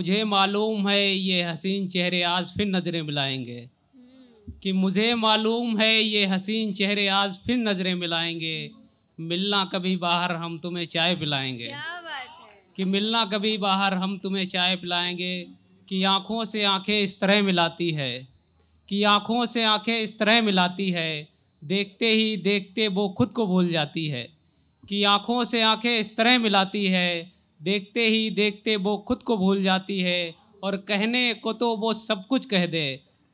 मुझे मालूम है ये हसीन चेहरे आज फिर नज़रें मिलाएंगे हम्म। कि मुझे मालूम है ये हसीन चेहरे आज फिर नज़रें मिलाएंगे मिलना कभी बाहर हम तुम्हें चाय पिलाएंगे कि मिलना कभी बाहर हम तुम्हें चाय पिलाएंगे कि आँखों से आँखें इस तरह मिलाती है कि आँखों से आँखें इस तरह मिलाती है देखते ही देखते वो खुद को भूल जाती है कि आँखों से आँखें इस तरह मिलाती है देखते ही देखते वो खुद को भूल जाती है और कहने को तो वो सब कुछ कह दे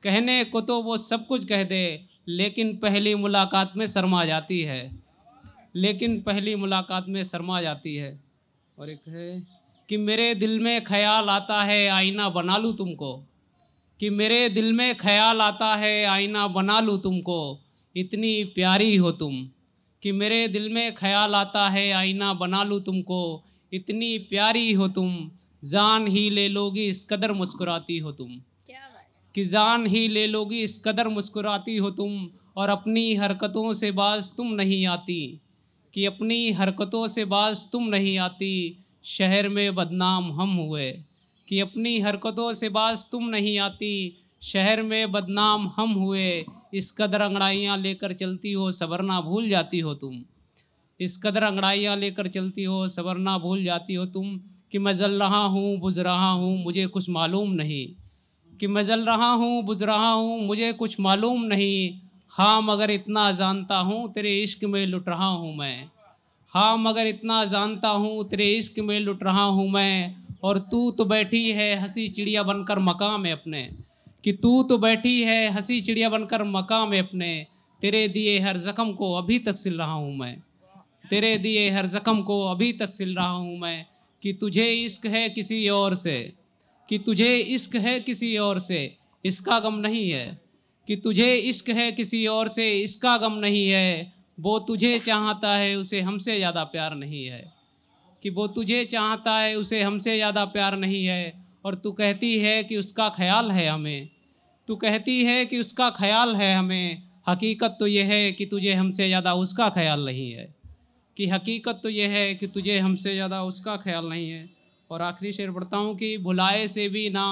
कहने को तो वो सब कुछ कह दे लेकिन पहली मुलाकात में शर्मा जाती है लेकिन पहली मुलाकात में शर्मा जाती है और एक है कि मेरे दिल में ख्याल आता है आईना बना लूँ तुमको कि मेरे दिल में ख्याल आता है आईना बना लूँ तुमको इतनी प्यारी हो तुम कि मेरे दिल में ख्याल आता है आईना बना लूँ तुमको इतनी प्यारी हो तुम जान ही ले लोगी इस कदर मुस्कुराती हो तुम कि जान ही ले लोगी इस कदर मुस्कुराती हो तुम और अपनी हरकतों से बाज तुम नहीं आती कि अपनी हरकतों से बाज तुम नहीं आती शहर में बदनाम हम हुए कि अपनी हरकतों से बाज तुम नहीं आती शहर में बदनाम हम हुए इस कदर अंगड़ाइयाँ लेकर चलती हो सबरना भूल जाती हो तुम इस कदर अंगड़ाइयाँ लेकर चलती हो सवरना भूल जाती हो तुम कि मैं जल रहा हूँ बुझ रहा हूँ मुझे कुछ मालूम नहीं कि मैं जल रहा हूँ बुझ रहा हूँ मुझे कुछ मालूम नहीं हाँ मगर इतना जानता हूँ तेरे इश्क में लुट रहा हूँ मैं हाँ मगर इतना जानता हूँ तेरे इश्क में लुट रहा हूँ मैं और तू तो बैठी है हंसी चिड़िया बनकर मकाम है अपने कि तू तो बैठी है हंसी चिड़िया बनकर मकाम है अपने तेरे दिए हर जख्म को अभी तक सिल रहा हूँ मैं तेरे दिए हर जख्म को अभी तक सिल रहा हूँ मैं कि तुझे इश्क है किसी और से कि तुझे इश्क है किसी और से इसका गम नहीं है कि तुझे इश्क है किसी और से इसका गम नहीं है वो तुझे चाहता है उसे हमसे ज़्यादा प्यार नहीं है कि वो तुझे चाहता है उसे हमसे ज़्यादा प्यार नहीं है और तू कहती है कि उसका ख्याल है हमें तू कहती है कि उसका ख्याल है हमें हकीकत तो यह है कि तुझे हमसे ज़्यादा उसका ख्याल नहीं है कि हकीकत तो यह है कि तुझे हमसे ज़्यादा उसका ख्याल नहीं है और आखिरी शेर पढ़ता हूँ कि भुलाए से भी ना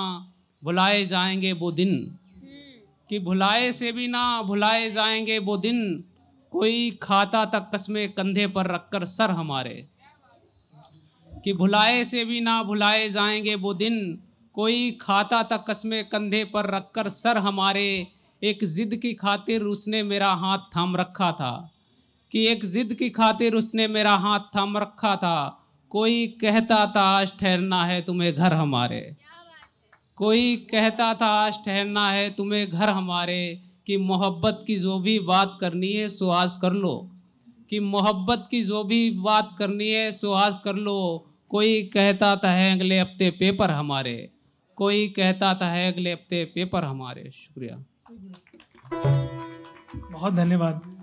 भुलाए जाएंगे वो दिन हम्म। कि भुलाए से भी ना भुलाए जाएंगे वो दिन कोई खाता तक कस्मे कंधे पर रखकर सर हमारे कि भुलाए से भी ना भुलाए जाएंगे वो दिन कोई खाता तक कस्मे कंधे पर रखकर सर हमारे एक जिद की खातिर उसने मेरा हाथ थाम रखा था कि एक ज़िद की खातिर उसने मेरा हाथ थम रखा था कोई कहता था आज ठहरना है तुम्हें घर हमारे कोई कहता था आज ठहरना है तुम्हें घर हमारे कि मोहब्बत की जो भी बात करनी है सो आज कर लो कि मोहब्बत की जो भी बात करनी है सो आज कर लो कोई कहता था है अगले हफ्ते पेपर हमारे कोई कहता था है अगले हफ्ते पेपर हमारे शुक्रिया बहुत धन्यवाद